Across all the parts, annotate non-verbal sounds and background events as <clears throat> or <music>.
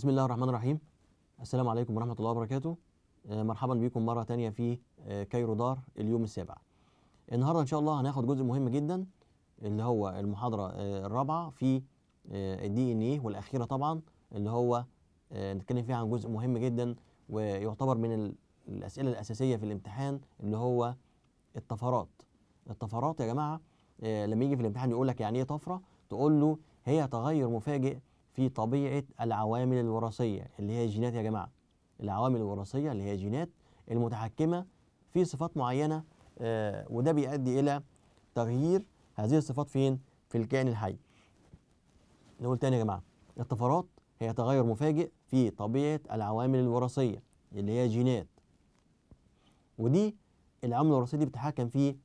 بسم الله الرحمن الرحيم السلام عليكم ورحمة الله وبركاته آه، مرحبا بكم مرة تانية في آه، كايرو دار اليوم السابع النهاردة إن شاء الله هناخد جزء مهم جدا اللي هو المحاضرة آه، الرابعة في الدي ان ايه والأخيرة طبعا اللي هو نتكلم فيها عن جزء مهم جدا ويعتبر من الأسئلة الأساسية في الامتحان اللي هو الطفرات الطفرات يا جماعة لما يجي في الامتحان يقول لك يعني ايه طفرة تقول له هي تغير مفاجئ في طبيعة العوامل الوراثية اللي هي الجينات يا جماعة العوامل الوراثية اللي هي جينات المتحكمة في صفات معينة آه، وده بيؤدي إلى تغيير هذه الصفات فين؟ في الكائن الحي. نقول تاني يا جماعة الطفرات هي تغير مفاجئ في طبيعة العوامل الوراثية اللي هي جينات ودي العوامل الوراثية دي بتتحكم في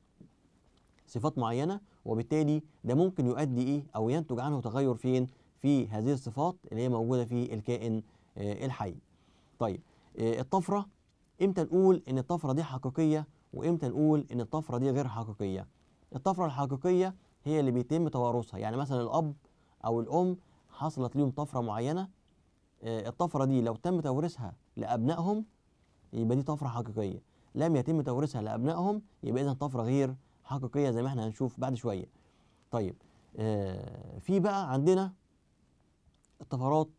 صفات معينة وبالتالي ده ممكن يؤدي إيه أو ينتج عنه تغير فين؟ في هذه الصفات اللي هي موجودة في الكائن آه، الحي طيب آه، الطفرة امتى نقول ان الطفرة دي حقيقية وامتى نقول ان الطفرة دي غير حقيقية الطفرة الحقيقية هي اللي بيتم توارثها يعني مثلا الأب أو الأم حصلت ليهم طفرة معينة آه، الطفرة دي لو تم توريثها لأبنائهم يبقى دي طفرة حقيقية لم يتم توريثها لأبنائهم يبقى إذا طفرة غير حقيقية زي ما احنا هنشوف بعد شوية طيب في بقى عندنا الطفرات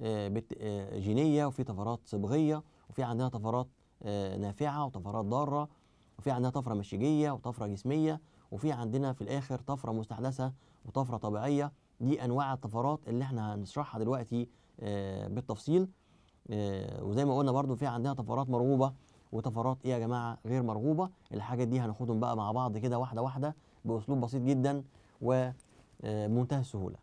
آه، آه، جينيه وفي طفرات صبغيه وفي عندنا طفرات آه، نافعه وطفرات ضاره وفي عندنا طفره مشيجيه وطفره جسميه وفي عندنا في الاخر طفره مستحدثه وطفره طبيعيه دي انواع الطفرات اللي احنا هنشرحها دلوقتي بالتفصيل وزي ما قلنا برضو في عندنا طفرات مرغوبه وطفرات ايه يا جماعه غير مرغوبه الحاجات دي هناخدهم بقى مع بعض كده واحده واحده باسلوب بسيط جدا ومنتهى السهوله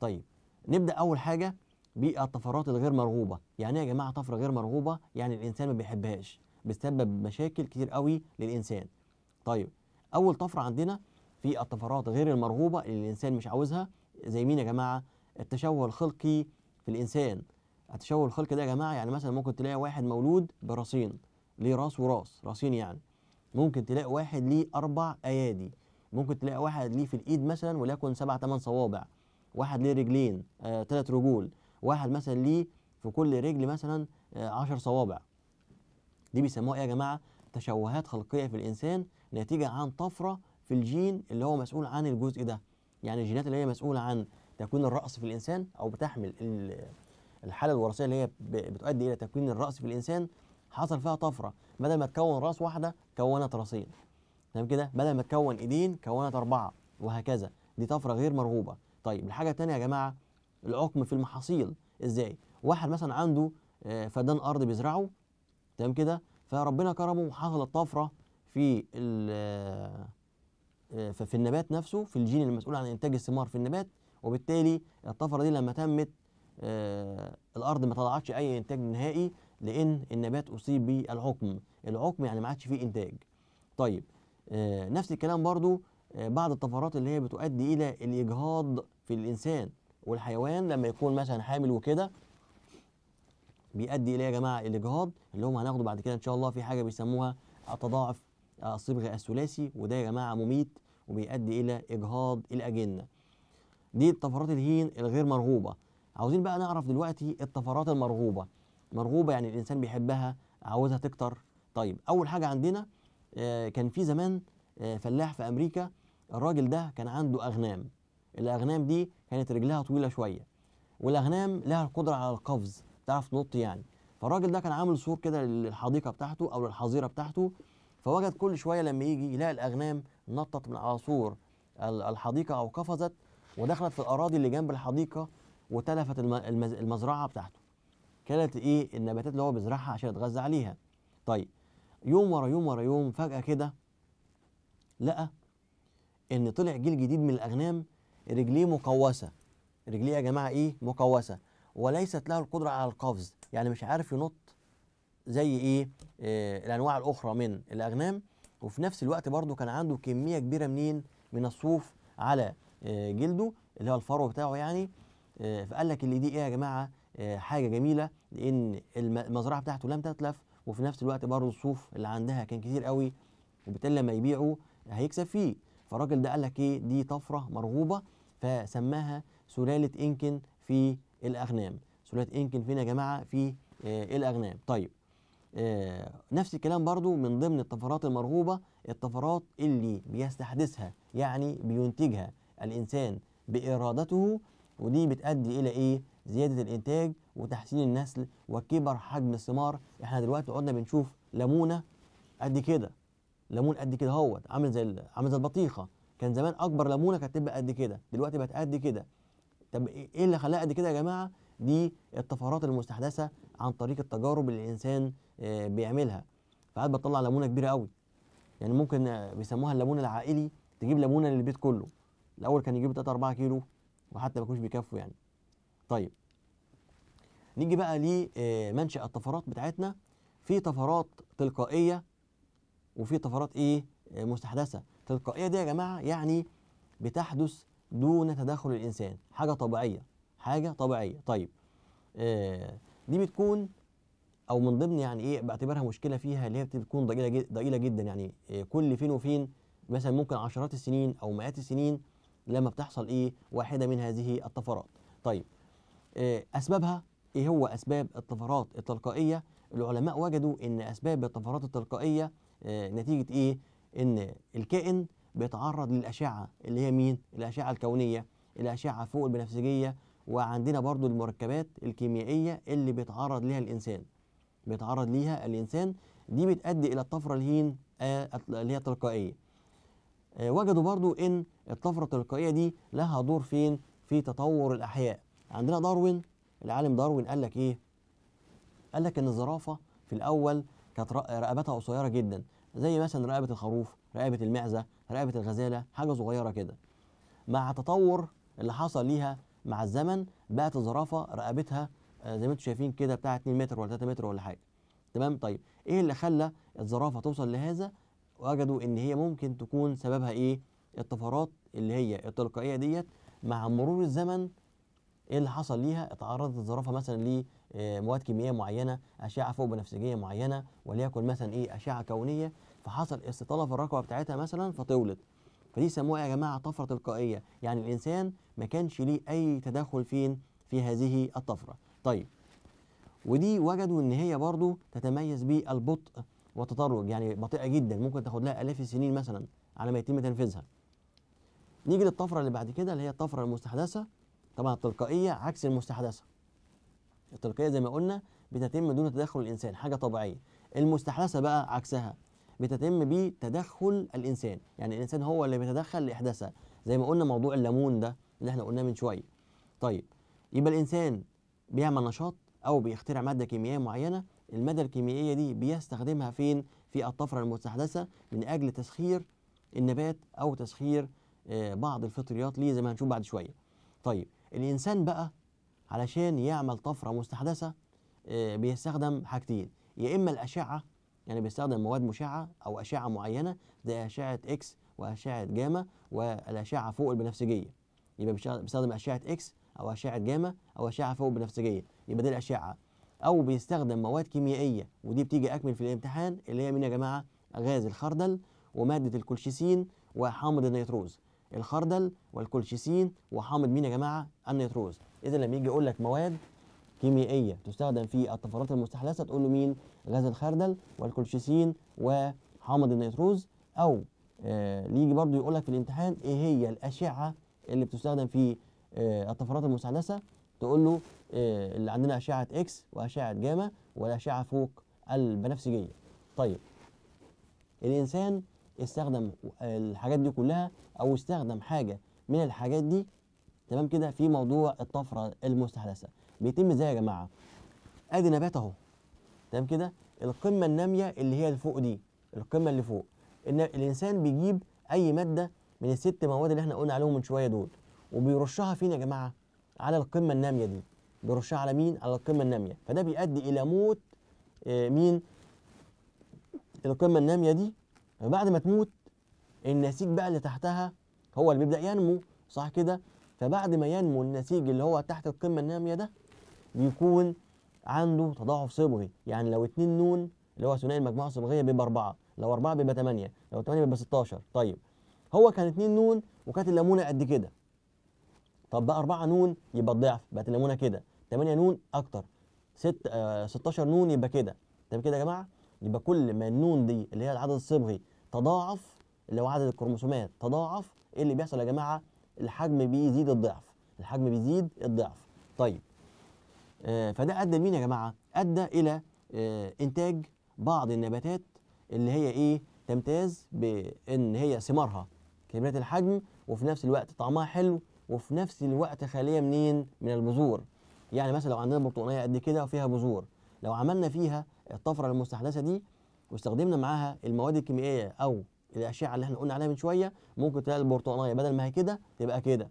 طيب نبدا اول حاجه بالطفرات الغير مرغوبه يعني ايه يا جماعه طفره غير مرغوبه يعني الانسان ما بيحبهاش بتسبب مشاكل كتير قوي للانسان طيب اول طفره عندنا في الطفرات غير المرغوبه اللي الانسان مش عاوزها زي مين يا جماعه التشوه الخلقي في الانسان التشوه الخلقي ده يا جماعه يعني مثلا ممكن تلاقي واحد مولود براسين ليه راس وراس راسين يعني ممكن تلاقي واحد ليه اربع ايادي ممكن تلاقي واحد ليه في الايد مثلا وليكن سبع ثمان صوابع واحد ليه رجلين ثلاث آه، رجول واحد مثلا ليه في كل رجل مثلا آه عشر صوابع دي بيسموها ايه يا جماعه تشوهات خلقيه في الانسان نتيجه عن طفره في الجين اللي هو مسؤول عن الجزء ده يعني الجينات اللي هي مسؤوله عن تكوين الراس في الانسان او بتحمل الحاله الوراثيه اللي هي بتؤدي الى تكوين الراس في الانسان حصل فيها طفره بدل ما تكون راس واحده كونت راسين تمام كده بدل ما تكون ايدين كونت اربعه وهكذا دي طفره غير مرغوبه طيب الحاجه الثانيه يا جماعه العقم في المحاصيل ازاي واحد مثلا عنده آه، فدان ارض بيزرعه تمام كده فربنا كرمه وحصلت طفره في آه، آه، في النبات نفسه في الجين المسؤول عن انتاج الثمار في النبات وبالتالي الطفره دي لما تمت الارض ما طلعتش اي انتاج نهائي لان النبات اصيب بالعقم العقم يعني ما عادش فيه انتاج طيب نفس الكلام برضو بعض الطفرات اللي هي بتؤدي الى الاجهاض في الانسان والحيوان لما يكون مثلا حامل وكده بيؤدي اليه يا جماعه الاجهاض اللي هم هناخده بعد كده ان شاء الله في حاجه بيسموها التضاعف الصبغ الثلاثي وده يا جماعه مميت وبيؤدي الى اجهاض الاجنه دي الطفرات الهين الغير مرغوبه عاوزين بقى نعرف دلوقتي الطفرات المرغوبه مرغوبه يعني الانسان بيحبها عاوزها تكتر طيب اول حاجه عندنا آه، كان في زمان آه، فلاح في امريكا الراجل ده كان عنده اغنام الاغنام دي كانت رجلها طويله شويه والاغنام لها القدره على القفز تعرف تنط يعني فالراجل ده كان عامل سور كده للحديقه بتاعته او للحظيره بتاعته فوجد كل شويه لما يجي يلاقي الاغنام نطت من على سور الحديقه او قفزت ودخلت في الاراضي اللي جنب الحديقه وتلفت المزرعه بتاعته كانت ايه النباتات اللي هو بيزرعها عشان يتغذى عليها طيب يوم ورا يوم ورا يوم فجاه كده لقى ان طلع جيل جديد من الاغنام رجليه مقوسه رجليه يا جماعه ايه مقوسه وليست له القدره على القفز يعني مش عارف ينط زي ايه, إيه الانواع الاخرى من الاغنام وفي نفس الوقت برضو كان عنده كميه كبيره منين من الصوف على إيه جلده اللي هو الفرو بتاعه يعني إيه فقال لك اللي دي ايه يا جماعه إيه حاجه جميله لان المزرعه بتاعته لم تتلف وفي نفس الوقت برضو الصوف اللي عندها كان كتير قوي وبالتالي لما يبيعه هيكسب فيه فالراجل ده قال لك ايه دي طفره مرغوبه فسماها سلالة إنكن في الأغنام سلالة إنكن فين يا جماعة في آه الأغنام طيب آه نفس الكلام برضو من ضمن الطفرات المرغوبة الطفرات اللي بيستحدثها يعني بينتجها الإنسان بإرادته ودي بتؤدي إلى إيه؟ زيادة الإنتاج وتحسين النسل وكبر حجم الثمار إحنا دلوقتي قعدنا بنشوف ليمونة قد كده ليمون قد كده اهوت عامل زي عامل زي البطيخة كان زمان اكبر ليمونه كانت تبقى قد كده دلوقتي بقت قد كده طب إيه, ايه اللي خلاها قد كده يا جماعه دي الطفرات المستحدثه عن طريق التجارب اللي الانسان آه، بيعملها فقاعد بتطلع ليمونه كبيره قوي يعني ممكن آه، بيسموها الليمون العائلي تجيب ليمونه للبيت كله الاول كان يجيب 3 4 كيلو وحتى ما كانوش بيكفوا يعني طيب نيجي بقى لمنشا آه، الطفرات بتاعتنا في طفرات تلقائيه وفي طفرات ايه مستحدثه تلقائيه دي يا جماعه يعني بتحدث دون تدخل الانسان حاجه طبيعيه حاجه طبيعيه طيب آه، دي بتكون او من ضمن يعني ايه بعتبرها مشكله فيها اللي هي بتكون ضئيله جد ضئيله جدا يعني آه، كل فين وفين مثلا ممكن عشرات السنين او مئات السنين لما بتحصل ايه واحده من هذه الطفرات طيب آه، اسبابها ايه هو اسباب الطفرات التلقائيه العلماء وجدوا ان اسباب الطفرات التلقائيه نتيجه ايه ان الكائن بيتعرض للاشعه اللي هي مين الاشعه الكونيه الاشعه فوق البنفسجيه وعندنا برضو المركبات الكيميائيه اللي بيتعرض ليها الانسان بيتعرض ليها الانسان دي بتؤدي الى الطفره الهين اللي هي آه، التلقائيه آه، وجدوا برضو ان الطفره التلقائيه دي لها دور فين في تطور الاحياء عندنا داروين العالم داروين قال لك ايه قال لك ان الزرافه في الاول كانت رقبتها قصيره جدا زي مثلا رقبه الخروف رقبه المعزه رقبه الغزاله حاجه صغيره كده مع تطور اللي حصل ليها مع الزمن بقت الزرافه رقبتها آه، زي ما انتم شايفين كده بتاع 2 متر ولا 3 متر ولا حاجه تمام طيب ايه اللي خلى الزرافه توصل لهذا وجدوا ان هي ممكن تكون سببها ايه الطفرات اللي هي التلقائيه ديت مع مرور الزمن ايه اللي حصل ليها اتعرضت الزرافه مثلا لمواد آه، كيميائيه معينه اشعه فوق بنفسجيه معينه وليكن مثلا ايه اشعه كونيه فحصل استطاله في الرقبه بتاعتها مثلا فطولت فدي سموها يا جماعه طفره تلقائيه يعني الانسان ما كانش ليه اي تدخل فين في هذه الطفره طيب ودي وجدوا ان هي برضو تتميز بالبطء والتطرج يعني بطيئه جدا ممكن تاخد لها الاف السنين مثلا على ما يتم تنفيذها نيجي للطفره اللي بعد كده اللي هي الطفره المستحدثه طبعا التلقائيه عكس المستحدثه التلقائيه زي ما قلنا بتتم دون تدخل الانسان حاجه طبيعيه المستحدثه بقى عكسها بتتم بتدخل الانسان يعني الانسان هو اللي بيتدخل لاحداثها زي ما قلنا موضوع الليمون ده اللي احنا قلناه من شويه طيب يبقى الانسان بيعمل نشاط او بيخترع ماده كيميائيه معينه الماده الكيميائيه دي بيستخدمها فين في الطفره المستحدثه من اجل تسخير النبات او تسخير آه، بعض الفطريات ليه زي ما هنشوف بعد شويه طيب الانسان بقى علشان يعمل طفره مستحدثه آه، بيستخدم حاجتين يا اما الاشعه يعني بيستخدم مواد مشعة أو أشعة معينة زي أشعة إكس وأشعة جاما والأشعة فوق البنفسجية يبقى بيستخدم أشعة إكس أو أشعة جاما أو أشعة فوق البنفسجية يبقى دي الأشعة أو بيستخدم مواد كيميائية ودي بتيجي أكمل في الامتحان اللي هي مين يا جماعة؟ غاز الخردل ومادة الكولشيسين وحامض النيتروز الخردل والكولشيسين وحامض مين يا جماعة؟ النيتروز إذا لما يجي يقول لك مواد كيميائيه تستخدم في الطفرات المستحدثه تقول له مين غاز الخردل والكولشيسين وحامض النيتروز او آه يجي برضو يقول لك في الامتحان ايه هي الاشعه اللي بتستخدم في آه الطفرات المستحدثه تقول له آه اللي عندنا اشعه اكس واشعه جاما والاشعه فوق البنفسجيه طيب الانسان استخدم آه، الحاجات دي كلها او استخدم حاجه من الحاجات دي تمام كده في موضوع الطفره المستحدثه بيتم ازاي يا جماعه ادي نبات اهو تمام كده القمه الناميه اللي هي فوق دي القمه اللي فوق ان الانسان بيجيب اي ماده من الست مواد اللي احنا قلنا عليهم من شويه دول وبيرشها فين يا جماعه على القمه الناميه دي بيرشها على مين على القمه الناميه فده بيؤدي الى موت آه، مين القمه الناميه دي فبعد ما تموت النسيج بقى اللي تحتها هو اللي بيبدا ينمو صح كده فبعد ما ينمو النسيج اللي هو تحت القمه الناميه ده بيكون عنده تضاعف صبغي يعني لو 2 نون اللي هو ثنائي المجموعه الصبغيه بيبقى 4 لو 4 بيبقى 8 لو 8 بيبقى 16 طيب هو كان 2 نون وكانت الليمونه قد كده طب بقى 4 نون يبقى الضعف بقت الليمونه كده 8 نون اكتر 6 آه 16 نون يبقى كده طب كده يا جماعه يبقى كل ما النون دي اللي هي العدد الصبغي تضاعف اللي هو عدد الكروموسومات تضاعف ايه اللي بيحصل يا جماعه الحجم بيزيد الضعف الحجم بيزيد الضعف طيب آه، فده ادى مين يا جماعه ادى الى آه، انتاج بعض النباتات اللي هي ايه تمتاز بان هي ثمارها كبيره الحجم وفي نفس الوقت طعمها حلو وفي نفس الوقت خاليه منين من البذور يعني مثلا لو عندنا برتقانيه قد كده وفيها بذور لو عملنا فيها الطفره المستحدثه دي واستخدمنا معاها المواد الكيميائيه او الاشعه اللي احنا قلنا عليها من شويه ممكن تلاقي البرتقانيه بدل ما هي كده تبقى كده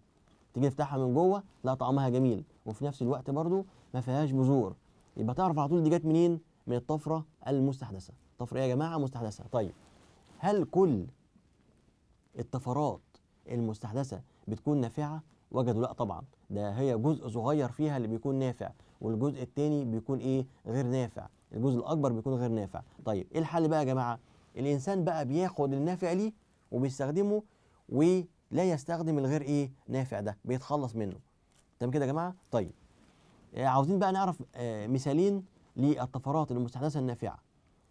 تيجي تفتحها من جوه لا طعمها جميل وفي نفس الوقت برضو ما فيهاش بذور يبقى تعرف على طول دي جت منين من الطفره المستحدثه طفره ايه يا جماعه مستحدثه طيب هل كل الطفرات المستحدثه بتكون نافعه وجدوا لا طبعا ده هي جزء صغير فيها اللي بيكون نافع والجزء الثاني بيكون ايه غير نافع الجزء الاكبر بيكون غير نافع طيب ايه الحل بقى يا جماعه الانسان بقى بياخد النافع ليه وبيستخدمه ولا يستخدم الغير ايه نافع ده بيتخلص منه تمام كده يا جماعه طيب آه، عاوزين بقى نعرف آه، مثالين للطفرات المستحدثه النافعه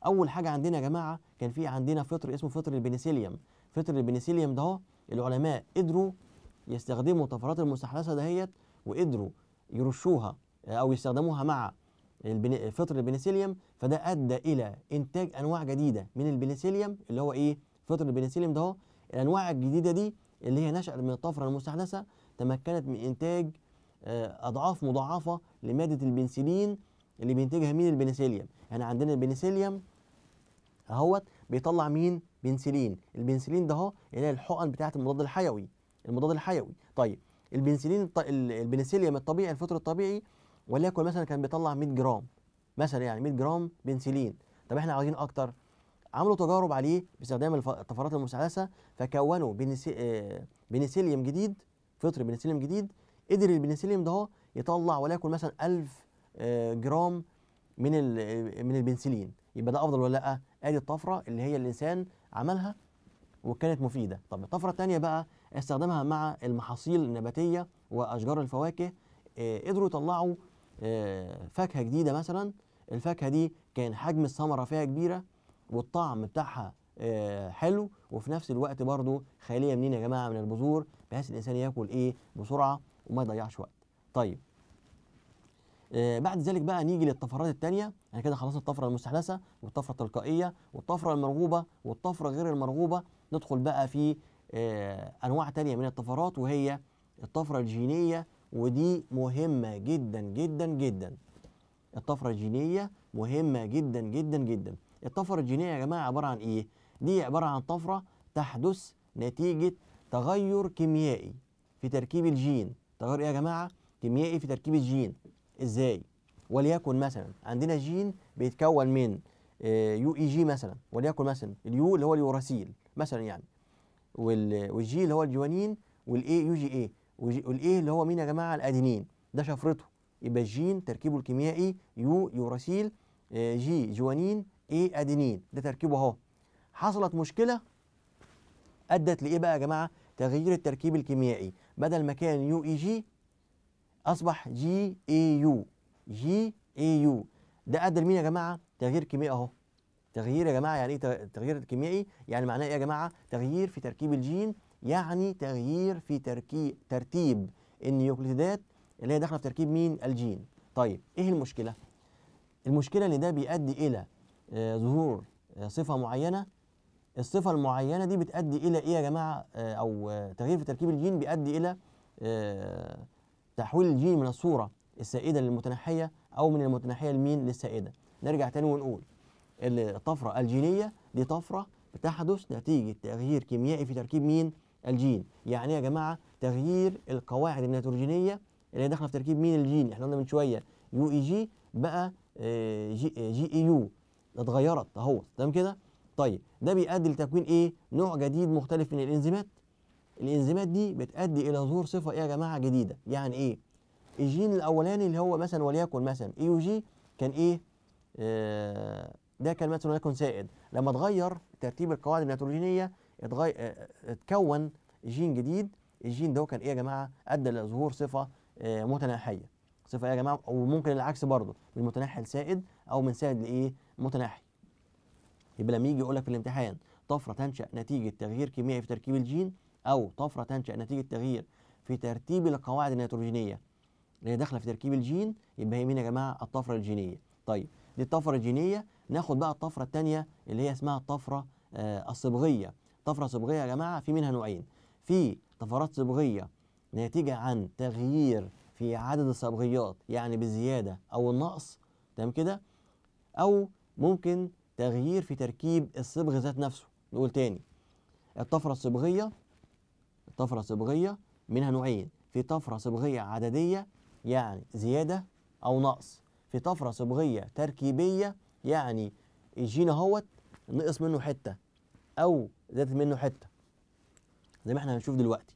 اول حاجه عندنا يا جماعه كان في عندنا فطر اسمه فطر البنسيليوم فطر البنسيليوم ده العلماء قدروا يستخدموا الطفرات المستحدثه دهيت وقدروا يرشوها آه، او يستخدموها مع فطر البنسيليوم فده ادى الى انتاج انواع جديده من البنسيليوم اللي هو ايه فطر البنسيليوم ده الانواع الجديده دي اللي هي نشأت من الطفره المستحدثه تمكنت من انتاج آه، اضعاف مضاعفه لماده البنسلين اللي بينتجها مين احنا يعني عندنا البنسيليوم اهوت بيطلع مين بنسلين البنسلين ده اهو اللي هي الحقن بتاعه المضاد الحيوي المضاد الحيوي طيب البنسلين الط... البنسيليوم الطبيعي الفطر الطبيعي وليكن مثلا كان بيطلع 100 جرام مثلا يعني 100 جرام بنسلين طب احنا عاوزين اكتر عملوا تجارب عليه باستخدام الطفرات المثلثه فكونوا بنسي... آه، بنسيليوم جديد فطر بنسيليوم جديد قدر البنسلين ده هو يطلع وليكن مثلا 1000 آه، جرام من آه، من البنسلين يبقى ده افضل ولا لا؟ ادي الطفره اللي هي الانسان عملها وكانت مفيده. طب الطفره الثانيه بقى استخدمها مع المحاصيل النباتيه واشجار الفواكه آه، قدروا يطلعوا فاكهه جديده مثلا الفاكهه دي كان حجم الثمره فيها كبيره والطعم بتاعها حلو وفي نفس الوقت برضو خاليه منين يا جماعه من البذور بحيث الانسان ياكل ايه بسرعه وما يضيعش وقت طيب آه بعد ذلك بقى نيجي للطفرات الثانيه انا يعني كده خلصت الطفره المستحدثه والطفره التلقائيه والطفره المرغوبه والطفره غير المرغوبه ندخل بقى في آه انواع تانية من الطفرات وهي الطفره الجينيه ودي مهمه جدا جدا جدا الطفره الجينيه مهمه جدا جدا جدا الطفره الجينيه يا جماعه عباره عن ايه دي عباره عن طفره تحدث نتيجه تغير كيميائي في تركيب الجين تغير ايه يا جماعه كيميائي في تركيب الجين ازاي وليكن مثلا عندنا جين بيتكون من آه، يو اي جي مثلا وليكن مثلا اليو اللي هو اليوراسيل مثلا يعني والجي اللي هو الجوانين والاي يو جي اي إيه، والاي اللي هو مين يا جماعه الادينين ده شفرته يبقى الجين تركيبه الكيميائي يو يوراسيل آه، جي جوانين اي ادينين ده تركيبه اهو حصلت مشكله ادت لايه بقى يا جماعه تغيير التركيب الكيميائي بدل ما كان يو اي جي اصبح جي اي يو جي اي يو ده ادى لمين يا جماعه تغيير كيميائي اهو تغيير يا جماعه يعني ايه تغيير كيميائي يعني معناه ايه يا جماعه تغيير في تركيب الجين يعني تغيير في تركيب ترتيب النيوكليتيدات اللي هي داخله في تركيب مين الجين طيب ايه المشكله المشكله ان ده بيؤدي الى آه، ظهور آه، صفه معينه الصفه المعينه دي بتؤدي الى ايه يا جماعه آه، او تغيير في تركيب الجين بيؤدي الى آه، تحويل الجين من الصوره السائده للمتنحيه او من المتنحيه لمين للسائده نرجع تاني ونقول الطفره الجينيه دي طفره بتحدث نتيجه تغيير كيميائي في تركيب مين الجين يعني إيه يا جماعه تغيير القواعد النيتروجينيه اللي هي داخله في تركيب مين الجين احنا قلنا من شويه يو اي جي بقى آه، جي, جي اي يو اتغيرت اهو تمام كده طيب ده بيؤدي لتكوين ايه نوع جديد مختلف من الانزيمات الانزيمات دي بتؤدي الى ظهور صفه ايه يا جماعه جديده يعني ايه الجين الاولاني اللي هو مثلا وليكن مثلا اي يو جي كان ايه آه ده كان مثلا وليكن سائد لما اتغير ترتيب القواعد النيتروجينيه آه، اتكون جين جديد الجين ده كان ايه يا جماعه ادى لظهور صفه آه متناحيه صفه ايه يا جماعه وممكن العكس برضه من متناحي لسائد او من سائد لايه متناحي يبقى لما يجي يقول لك في الامتحان طفره تنشا نتيجه تغيير كيميائي في تركيب الجين او طفره تنشا نتيجه تغيير في ترتيب القواعد النيتروجينيه اللي هي داخله في تركيب الجين يبقى هي مين يا جماعه الطفره الجينيه طيب دي الطفره الجينيه ناخد بقى الطفره الثانيه اللي هي اسمها الطفره آه الصبغيه طفره صبغيه يا جماعه في منها نوعين في طفرات صبغيه ناتجه عن تغيير في عدد الصبغيات يعني بالزياده او النقص تمام كده او ممكن تغيير في تركيب الصبغ ذات نفسه نقول تاني الطفرة الصبغية الطفرة الصبغية منها نوعين في طفرة صبغية عددية يعني زيادة أو نقص في طفرة صبغية تركيبية يعني الجين هوت نقص منه حتة أو زادت منه حتة زي ما احنا هنشوف دلوقتي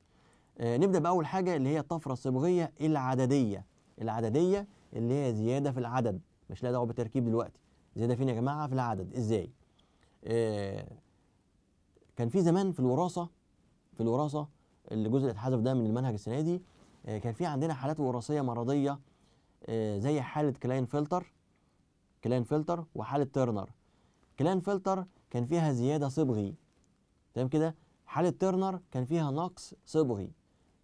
آه نبدأ بأول حاجة اللي هي الطفرة الصبغية العددية العددية اللي هي زيادة في العدد مش لها دعوة بالتركيب دلوقتي زياده فين يا جماعه في العدد ازاي آه كان في زمان في الوراثه في الوراثه اللي جزء اتحذف ده من المنهج السنه دي آه، كان في عندنا حالات وراثيه مرضيه آه، زي حاله كلاين فلتر كلاين فلتر وحاله ترنر كلاين فلتر كان فيها زياده صبغي تمام كده حاله ترنر كان فيها نقص صبغي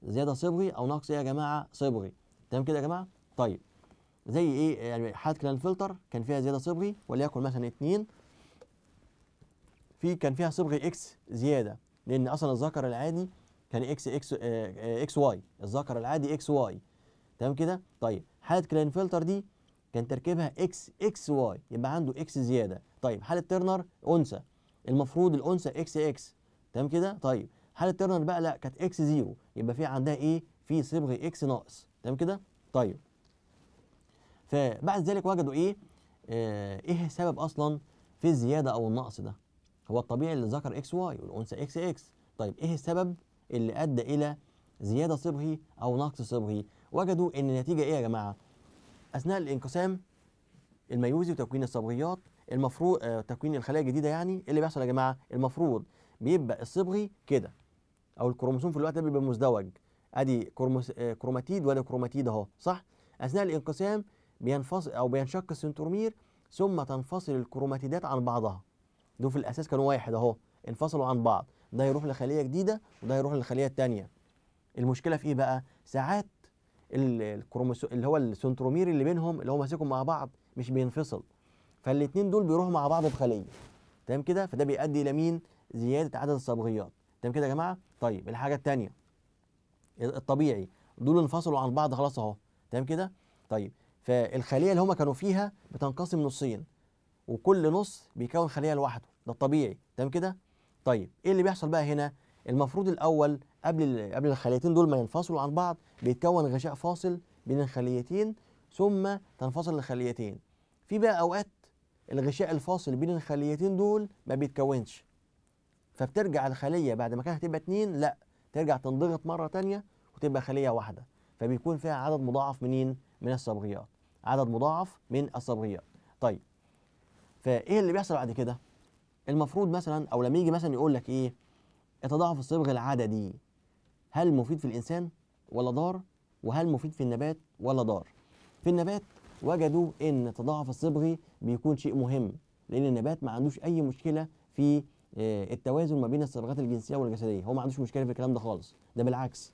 زياده صبغي او نقص ايه يا جماعه صبغي تمام كده يا جماعه طيب زي ايه يعني حاله كلان فلتر كان فيها زياده صبغي وليكن مثلا 2 في كان فيها صبغي اكس زياده لان اصلا الذكر العادي كان اكس اكس آه، اكس واي الذكر العادي اكس واي تمام كده طيب حاله كلان فلتر دي كان تركيبها اكس اكس واي يبقى عنده اكس زياده طيب حاله ترنر انثى المفروض الانثى اكس اكس تمام كده طيب حاله ترنر بقى لا كانت اكس زيرو يبقى في عندها ايه في صبغ اكس ناقص تمام كده طيب فبعد ذلك وجدوا ايه آه، ايه السبب اصلا في الزياده او النقص ده هو الطبيعي اللي ذكر اكس واي والانثى اكس اكس طيب ايه السبب اللي ادى الى زياده صبغي او نقص صبغي وجدوا ان النتيجه ايه يا جماعه اثناء الانقسام الميوزي وتكوين الصبغيات المفروض آه، تكوين الخلايا الجديده يعني ايه اللي بيحصل يا جماعه المفروض بيبقى الصبغي كده او الكروموسوم في الوقت ده بيبقى مزدوج ادي كروموس... آه، كروماتيد وادي كروماتيد اهو صح اثناء الانقسام بينفصل او بينشق السنترومير ثم تنفصل الكروماتيدات عن بعضها دول في الاساس كانوا واحد اهو انفصلوا عن بعض ده يروح لخليه جديده وده يروح للخليه الثانيه المشكله في ايه بقى ساعات الكروموسوم اللي هو السنترومير اللي بينهم اللي هو ماسكهم مع بعض مش بينفصل فالاثنين دول بيروحوا مع بعض في خليه تمام كده فده بيؤدي الى مين زياده عدد الصبغيات تمام كده يا جماعه طيب الحاجه الثانيه الطبيعي دول انفصلوا عن بعض خلاص اهو تمام كده طيب فالخليه اللي هما كانوا فيها بتنقسم نصين وكل نص بيكون خليه لوحده ده الطبيعي تمام كده طيب ايه اللي بيحصل بقى هنا المفروض الاول قبل قبل الخليتين دول ما ينفصلوا عن بعض بيتكون غشاء فاصل بين الخليتين ثم تنفصل الخليتين في بقى اوقات الغشاء الفاصل بين الخليتين دول ما بيتكونش فبترجع الخليه بعد ما كانت هتبقى اتنين لا ترجع تنضغط مره تانية وتبقى خليه واحده فبيكون فيها عدد مضاعف منين من الصبغيات عدد مضاعف من الصبغيات طيب فايه اللي بيحصل بعد كده المفروض مثلا او لما يجي مثلا يقول لك ايه يتضاعف الصبغ العددي هل مفيد في الانسان ولا ضار وهل مفيد في النبات ولا ضار في النبات وجدوا ان التضاعف الصبغي بيكون شيء مهم لان النبات ما عندوش اي مشكله في آه، التوازن ما بين الصبغات الجنسيه والجسديه هو ما عندوش مشكله في الكلام ده خالص ده بالعكس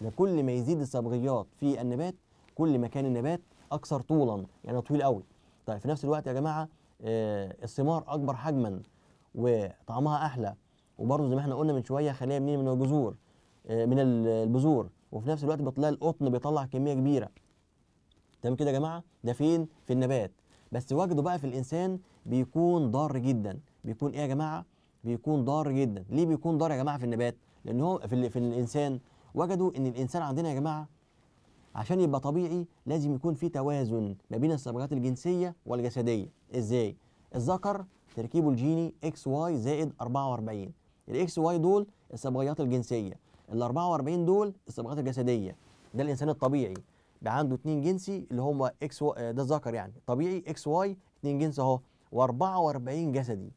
ده كل ما يزيد الصبغيات في النبات كل ما كان النبات اكثر طولا يعني طويل قوي طيب في نفس الوقت يا جماعه آه، الثمار اكبر حجما وطعمها احلى وبرضه زي ما احنا قلنا من شويه خليه منين من الجذور آه، من البذور وفي نفس الوقت بيطلع القطن بيطلع كميه كبيره تمام كده يا جماعه ده فين في النبات بس وجده بقى في الانسان بيكون ضار جدا بيكون ايه يا جماعه بيكون ضار جدا ليه بيكون ضار يا جماعه في النبات لان هو في, في الانسان وجدوا ان الانسان عندنا يا جماعه عشان يبقى طبيعي لازم يكون في توازن ما بين الصبغات الجنسيه والجسديه ازاي الذكر تركيبه الجيني اكس واي زائد 44 الاكس واي دول الصبغيات الجنسيه ال 44 دول الصبغات الجسديه ده الانسان الطبيعي بقى عنده اتنين جنسي اللي هم اكس و... آه، ده الذكر يعني طبيعي اكس واي اتنين جنس اهو و44 جسدي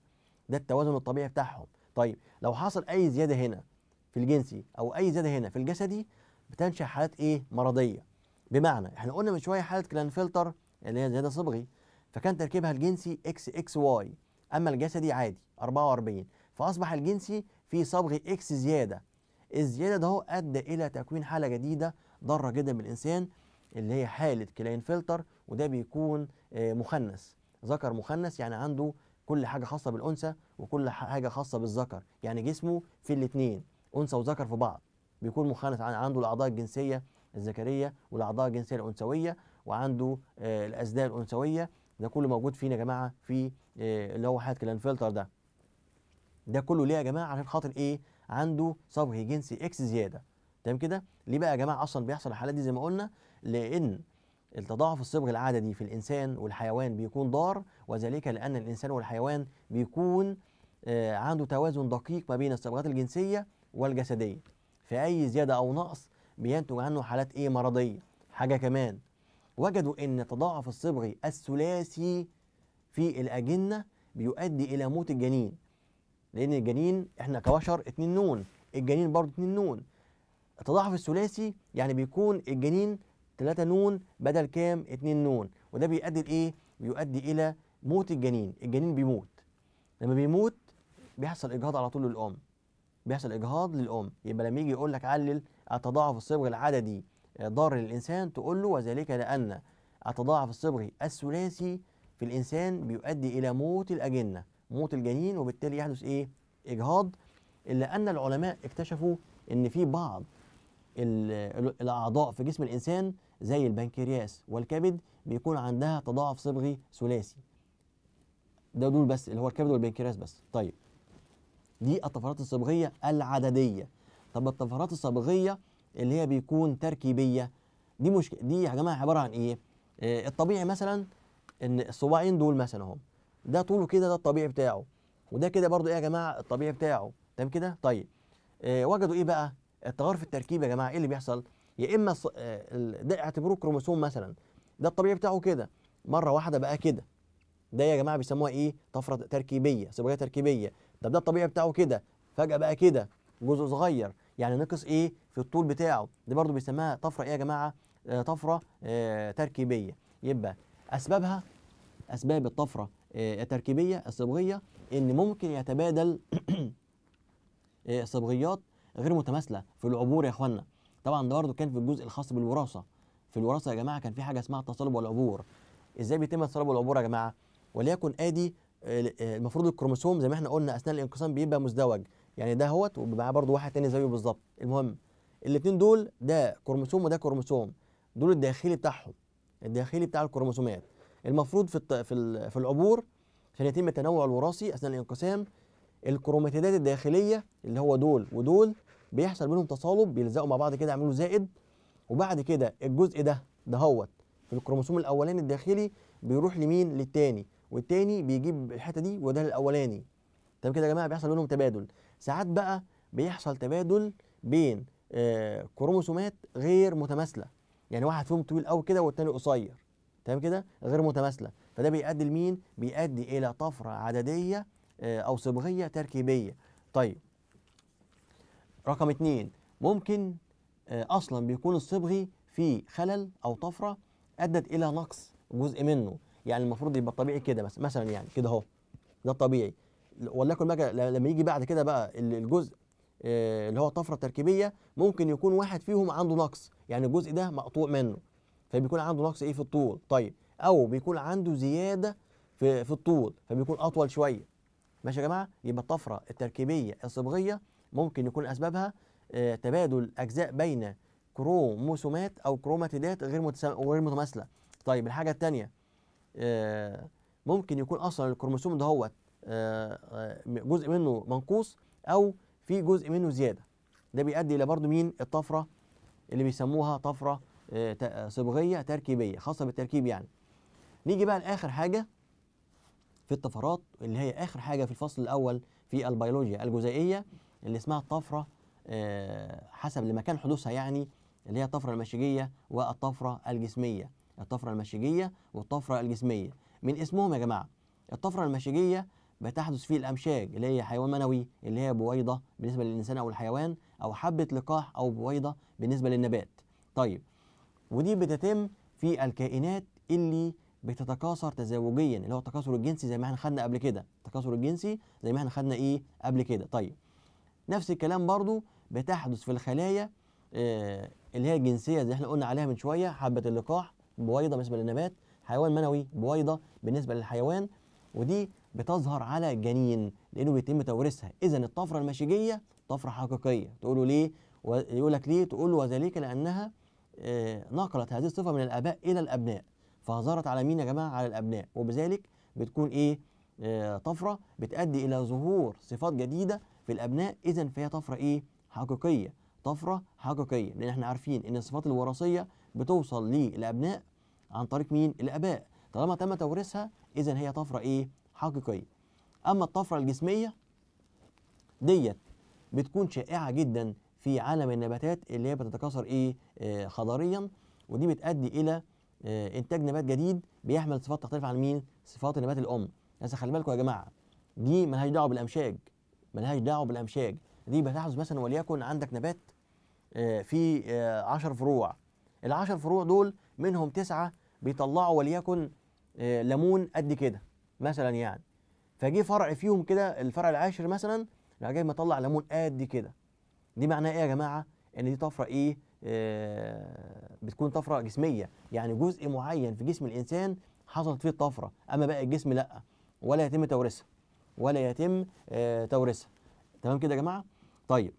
ده التوازن الطبيعي بتاعهم طيب لو حصل اي زياده هنا في الجنسي او اي زياده هنا في الجسدي بتنشا حالات ايه مرضيه بمعنى احنا قلنا من شويه حاله فلتر اللي هي زياده صبغي فكان تركيبها الجنسي اكس اكس واي اما الجسدي عادي 44 فاصبح الجنسي في صبغ اكس زياده الزياده ده هو ادى الى تكوين حاله جديده ضاره جدا بالانسان اللي هي حاله فلتر وده بيكون آه، مخنث ذكر مخنث يعني عنده كل حاجه خاصه بالانثى وكل حاجه خاصه بالذكر يعني جسمه في الاثنين انثى وذكر في بعض بيكون مخالف عن عنده الاعضاء الجنسيه الذكريه والاعضاء الجنسيه الانثويه وعنده آه الانثويه ده كله موجود فينا يا جماعه في آه اللي هو حاله الانفلتر ده ده كله ليه يا جماعه عشان خاطر ايه عنده صبغ جنسي اكس زياده تمام كده ليه بقى يا جماعه اصلا بيحصل الحالات دي زي ما قلنا لان التضاعف الصبغ العددي في الانسان والحيوان بيكون ضار وذلك لان الانسان والحيوان بيكون آه عنده توازن دقيق ما بين الصبغات الجنسيه والجسديه في أي زيادة أو نقص بينتج عنه حالات إيه مرضية حاجة كمان وجدوا أن تضاعف الصبغي الثلاثي في الأجنة بيؤدي إلى موت الجنين لأن الجنين إحنا كبشر اتنين نون الجنين برضه اتنين نون التضاعف الثلاثي يعني بيكون الجنين تلاتة نون بدل كام اتنين نون وده بيؤدي لايه بيؤدي الى موت الجنين الجنين بيموت لما بيموت بيحصل اجهاض على طول للام بيحصل اجهاض للام يبقى لما يجي يقول لك علل التضاعف الصبغي العددي آه، ضار للانسان تقول له وذلك لان التضاعف الصبغي الثلاثي في الانسان بيؤدي الى موت الاجنه موت الجنين وبالتالي يحدث ايه اجهاض الا ان العلماء اكتشفوا ان في بعض الاعضاء في جسم الانسان زي البنكرياس والكبد بيكون عندها تضاعف صبغي ثلاثي ده دول بس اللي هو الكبد والبنكرياس بس طيب دي الطفرات الصبغيه العدديه طب الطفرات الصبغيه اللي هي بيكون تركيبيه دي مشكله دي يا جماعه عباره عن ايه آه الطبيعي مثلا ان الصباعين دول مثلا أهو ده طوله كده ده الطبيعي بتاعه وده كده برضو ايه يا جماعه الطبيعي بتاعه تمام كده طيب آه وجدوا ايه بقى التغير في التركيب يا جماعه ايه اللي بيحصل يا اما الص... آه ده اعتبروه كروموسوم مثلا ده الطبيعي بتاعه كده مره واحده بقى كده ده يا جماعه بيسموها ايه طفره تركيبيه صبغية تركيبيه طب ده الطبيعي بتاعه كده فجاه بقى كده جزء صغير يعني نقص ايه في الطول بتاعه دي برضو بيسموها طفره ايه يا جماعه آه، طفره آه تركيبيه يبقى اسبابها اسباب الطفره آه التركيبيه الصبغيه ان ممكن يتبادل <clears throat> آه، صبغيات غير متماثله في العبور يا اخوانا طبعا ده برضو كان في الجزء الخاص بالوراثه في الوراثه يا جماعه كان في حاجه اسمها التصلب والعبور ازاي بيتم التصلب والعبور يا جماعه وليكن ادي المفروض الكروموسوم زي ما احنا قلنا اثناء الانقسام بيبقى مزدوج يعني ده هوت وبيبقى برضه واحد تاني زيه بالظبط المهم الاثنين دول ده كروموسوم وده كروموسوم دول الداخلي بتاعهم الداخلي بتاع الكروموسومات المفروض في في, في العبور عشان يتم التنوع الوراثي اثناء الانقسام الكروماتيدات الداخليه اللي هو دول ودول بيحصل بينهم تصالب بيلزقوا مع بعض كده يعملوا زائد وبعد كده الجزء ده ده هوت في الكروموسوم الاولاني الداخلي بيروح لمين للتاني والتاني بيجيب الحته دي وده الاولاني تمام كده يا جماعه بيحصل بينهم تبادل ساعات بقى بيحصل تبادل بين آه كروموسومات غير متماثله يعني واحد فيهم طويل قوي كده والتاني قصير تمام كده غير متماثله فده بيؤدي لمين بيؤدي الى طفره عدديه آه او صبغيه تركيبيه طيب رقم اتنين ممكن آه اصلا بيكون الصبغي فيه خلل او طفره ادت الى نقص جزء منه يعني المفروض يبقى الطبيعي كده بس مثلا يعني كده اهو ده الطبيعي ولكن بقى لما يجي بعد كده بقى الجزء آه، اللي هو طفره تركيبيه ممكن يكون واحد فيهم عنده نقص يعني الجزء ده مقطوع منه فبيكون عنده نقص ايه في الطول طيب او بيكون عنده زياده في في الطول فبيكون اطول شويه ماشي يا جماعه يبقى الطفره التركيبيه الصبغيه ممكن يكون اسبابها آه، تبادل اجزاء بين كروموسومات او كروماتيدات غير غير متماثله طيب الحاجه الثانيه آه، ممكن يكون اصلا الكروموسوم ده هو آه، آه، جزء منه منقوص او في جزء منه زياده ده بيؤدي الى برضه مين الطفره اللي بيسموها طفره صبغيه تركيبيه خاصه بالتركيب يعني نيجي بقى لاخر حاجه في الطفرات اللي هي اخر حاجه في الفصل الاول في البيولوجيا الجزيئيه اللي اسمها الطفره حسب لمكان حدوثها يعني اللي هي الطفره المشيجيه والطفره الجسميه الطفرة المشيجية والطفرة الجسمية من اسمهم يا جماعة الطفرة المشيجية بتحدث فيه الأمشاج اللي هي حيوان منوي اللي هي بويضة بالنسبة للإنسان أو الحيوان أو حبة لقاح أو بويضة بالنسبة للنبات طيب ودي بتتم في الكائنات اللي بتتكاثر تزاوجيا اللي هو التكاثر الجنسي زي ما احنا خدنا قبل كده التكاثر الجنسي زي ما احنا خدنا ايه قبل كده طيب نفس الكلام برضو بتحدث في الخلايا آه اللي هي الجنسيه زي احنا قلنا عليها من شويه حبه اللقاح بويضه بالنسبه للنبات حيوان منوي بويضه بالنسبه للحيوان ودي بتظهر على الجنين لانه بيتم توريثها اذا الطفره المشيجيه طفره حقيقيه تقولوا ليه و... يقول لك ليه تقول وذلك لانها آه، نقلت هذه الصفه من الاباء الى الابناء فظهرت على مين يا جماعه على الابناء وبذلك بتكون ايه آه، طفره بتؤدي الى ظهور صفات جديده في الابناء اذا فهي طفره ايه حقيقيه طفره حقيقيه لان احنا عارفين ان الصفات الوراثيه بتوصل للأبناء عن طريق مين؟ الآباء طالما تم توريثها إذا هي طفرة إيه؟ حقيقية أما الطفرة الجسمية ديت بتكون شائعة جدا في عالم النباتات اللي هي بتتكاثر إيه؟ آه، خضريا ودي بتؤدي إلى آه، إنتاج نبات جديد بيحمل صفات تختلف عن مين؟ صفات النبات الأم بس خلي بالكم يا جماعة دي ملهاش دعوة بالأمشاج ملهاش دعوة بالأمشاج دي بتحدث مثلا وليكن عندك نبات آه، في 10 فروع العشر فروع دول منهم تسعة بيطلعوا وليكن آه، ليمون قد كده مثلا يعني فجه فرع فيهم كده الفرع العاشر مثلا راح جاي مطلع ليمون قد كده دي معناها ايه يا جماعه ان دي طفره ايه آه بتكون طفره جسميه يعني جزء معين في جسم الانسان حصلت فيه الطفره اما باقي الجسم لا ولا يتم تورثها ولا يتم آه تورثها تمام كده يا جماعه طيب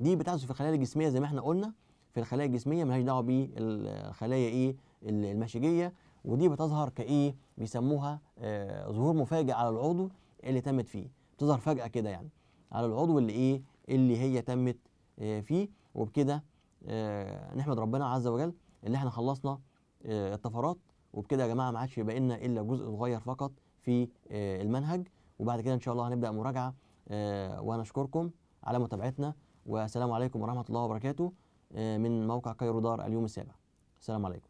دي بتحصل في الخلايا الجسميه زي ما احنا قلنا في الخلايا الجسميه ملهاش دعوه بالخلايا ايه المشيجيه ودي بتظهر كايه بيسموها آه ظهور مفاجئ على العضو اللي تمت فيه بتظهر فجاه كده يعني على العضو اللي ايه اللي هي تمت آه فيه وبكده آه نحمد ربنا عز وجل ان احنا خلصنا آه الطفرات وبكده يا جماعه ما عادش يبقى لنا الا جزء صغير فقط في آه المنهج وبعد كده ان شاء الله هنبدا مراجعه آه وانا اشكركم على متابعتنا والسلام عليكم ورحمه الله وبركاته آه، من موقع كيرودار اليوم السابع السلام عليكم